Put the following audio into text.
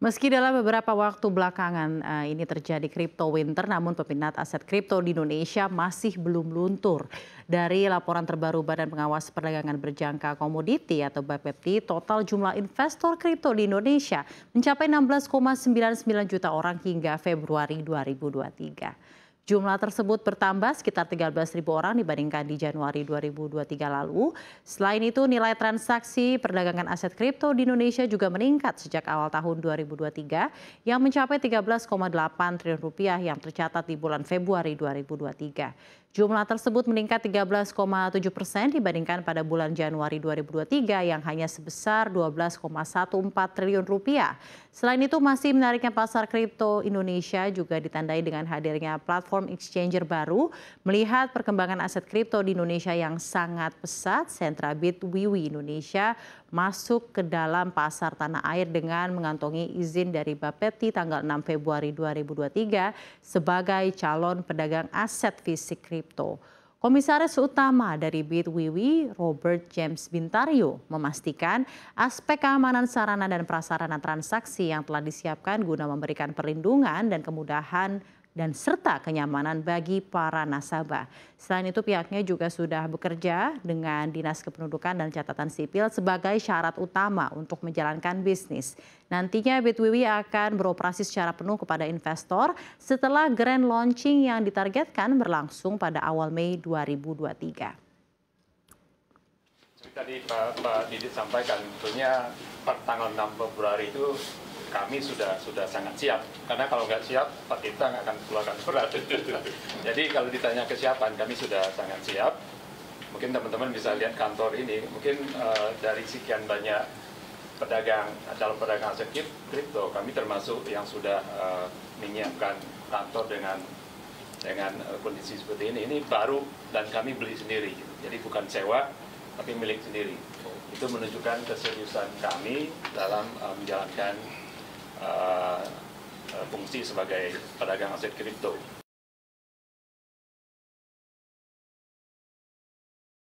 Meski dalam beberapa waktu belakangan eh, ini terjadi crypto winter, namun peminat aset kripto di Indonesia masih belum luntur. Dari laporan terbaru Badan Pengawas Perdagangan Berjangka Komoditi atau BAPEPTI, total jumlah investor kripto di Indonesia mencapai 16,99 juta orang hingga Februari 2023. Jumlah tersebut bertambah sekitar 13.000 orang dibandingkan di Januari 2023 lalu. Selain itu, nilai transaksi perdagangan aset kripto di Indonesia juga meningkat sejak awal tahun 2023 yang mencapai 13,8 triliun rupiah yang tercatat di bulan Februari 2023. Jumlah tersebut meningkat 13,7 persen dibandingkan pada bulan Januari 2023 yang hanya sebesar 12,14 triliun rupiah. Selain itu, masih menariknya pasar kripto Indonesia juga ditandai dengan hadirnya platform platform exchanger baru. Melihat perkembangan aset kripto di Indonesia yang sangat pesat, Sentrabit Wiwi Indonesia masuk ke dalam pasar tanah air dengan mengantongi izin dari Bapepti tanggal 6 Februari 2023 sebagai calon pedagang aset fisik kripto. Komisaris Utama dari BitWiwi, Robert James Bintario, memastikan aspek keamanan sarana dan prasarana transaksi yang telah disiapkan guna memberikan perlindungan dan kemudahan dan serta kenyamanan bagi para nasabah. Selain itu pihaknya juga sudah bekerja dengan Dinas Kependudukan dan Catatan Sipil sebagai syarat utama untuk menjalankan bisnis. Nantinya Bitwiwi akan beroperasi secara penuh kepada investor setelah grand launching yang ditargetkan berlangsung pada awal Mei 2023 tadi Pak, Pak Didit sampaikan, tentunya per tanggal 6 Februari itu kami sudah sudah sangat siap karena kalau nggak siap Pak Tirta nggak akan keluarkan surat jadi kalau ditanya kesiapan kami sudah sangat siap mungkin teman-teman bisa lihat kantor ini mungkin uh, dari sekian banyak pedagang dalam pedagang aset kripto kami termasuk yang sudah uh, menyiapkan kantor dengan dengan uh, kondisi seperti ini ini baru dan kami beli sendiri jadi bukan sewa tapi milik sendiri itu menunjukkan keseriusan kami dalam uh, menjalankan Eh, eh, fungsi sebagai pedagang aset kripto